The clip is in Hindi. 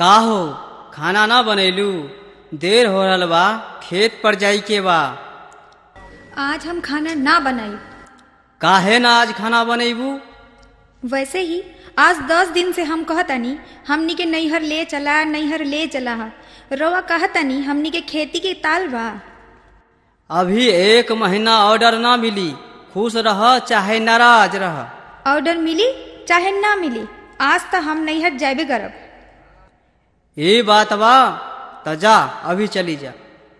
का हो खाना ना बनेलू देर हो रहा बा खेत पर जाई के बा आज हम खाना ना बनाई काहे ना आज खाना बनेबू वैसे ही आज दस दिन से हम कहतनी हमनी के नैहर ले चला नैहर ले चला रवा कहतनी हमनी के खेती के ताल बा अभी एक महीना ऑर्डर ना मिली खुश रह चाहे नाराज रह ऑर्डर मिली चाहे ना मिली आज तो हम नैहर जाबे करब ये बात बा तजा अभी चली जा